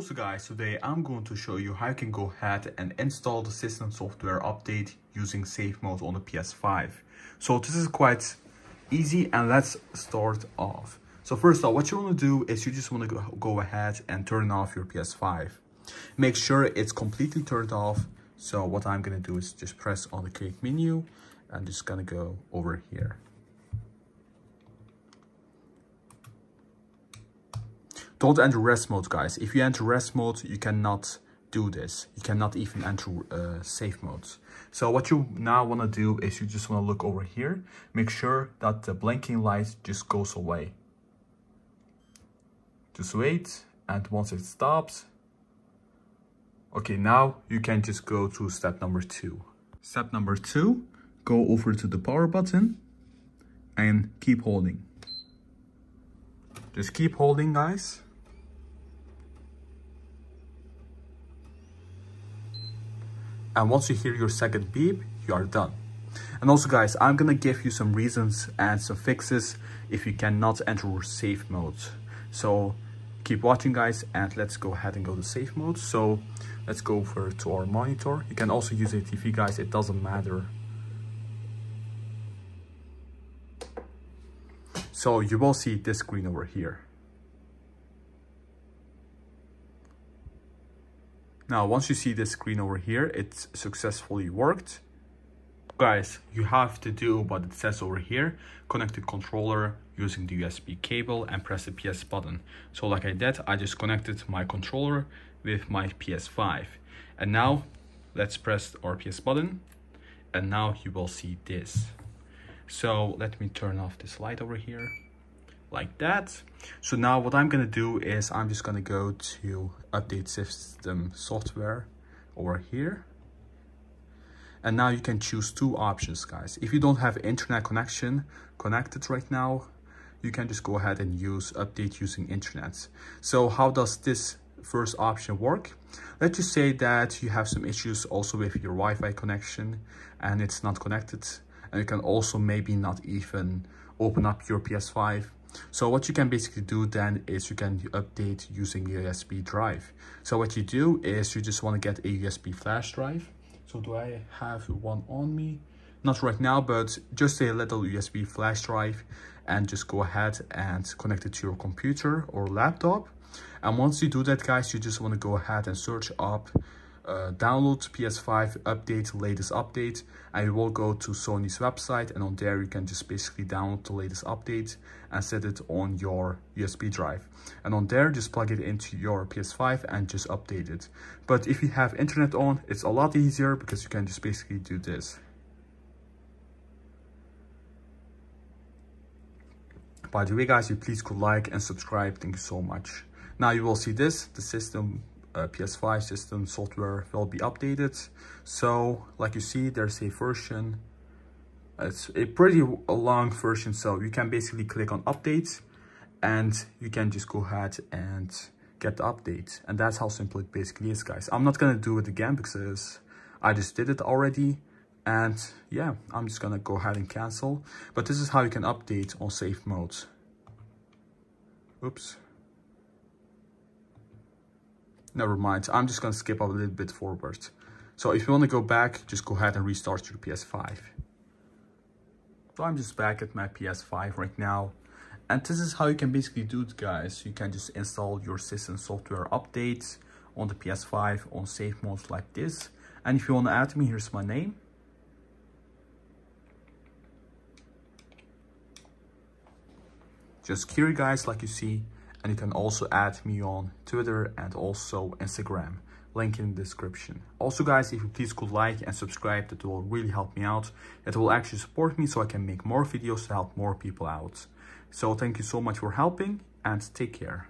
Also guys, today I'm going to show you how you can go ahead and install the system software update using safe mode on the PS5. So this is quite easy and let's start off. So first off, what you want to do is you just want to go ahead and turn off your PS5. Make sure it's completely turned off. So what I'm going to do is just press on the create menu and just going to go over here. Don't enter rest mode, guys. If you enter rest mode, you cannot do this. You cannot even enter uh, safe modes. So what you now want to do is you just want to look over here. Make sure that the blinking light just goes away. Just wait. And once it stops. Okay, now you can just go to step number two. Step number two, go over to the power button and keep holding. Just keep holding, guys. And once you hear your second beep, you are done. And also guys, I'm gonna give you some reasons and some fixes if you cannot enter safe mode. So keep watching guys and let's go ahead and go to safe mode. So let's go over to our monitor. You can also use a TV guys, it doesn't matter. So you will see this screen over here. Now, once you see this screen over here, it's successfully worked. Guys, you have to do what it says over here, connect the controller using the USB cable and press the PS button. So like I did, I just connected my controller with my PS5. And now let's press our PS button and now you will see this. So let me turn off this light over here like that. So now what I'm gonna do is I'm just gonna go to update system software over here. And now you can choose two options, guys. If you don't have internet connection connected right now, you can just go ahead and use update using internet. So how does this first option work? Let's just say that you have some issues also with your Wi-Fi connection and it's not connected. And you can also maybe not even open up your PS5 so what you can basically do then is you can update using USB drive. So what you do is you just want to get a USB flash drive. So do I have one on me? Not right now, but just a little USB flash drive and just go ahead and connect it to your computer or laptop. And once you do that, guys, you just want to go ahead and search up uh, download PS5 update, latest update, and you will go to Sony's website and on there you can just basically download the latest update and set it on your USB drive. And on there, just plug it into your PS5 and just update it. But if you have internet on, it's a lot easier because you can just basically do this. By the way guys, you please could like and subscribe, thank you so much. Now you will see this, the system uh, PS5 system software will be updated. So like you see, there's a version. It's a pretty long version. So you can basically click on update and you can just go ahead and get the update. And that's how simple it basically is, guys. I'm not going to do it again because I just did it already. And yeah, I'm just going to go ahead and cancel. But this is how you can update on safe mode. Oops. Never mind, I'm just gonna skip up a little bit forward. So if you wanna go back, just go ahead and restart your PS5. So I'm just back at my PS5 right now. And this is how you can basically do it, guys. You can just install your system software updates on the PS5 on safe mode like this. And if you want to add me, here's my name. Just here, guys, like you see and you can also add me on Twitter and also Instagram. Link in the description. Also guys, if you please could like and subscribe, that will really help me out. It will actually support me so I can make more videos to help more people out. So thank you so much for helping and take care.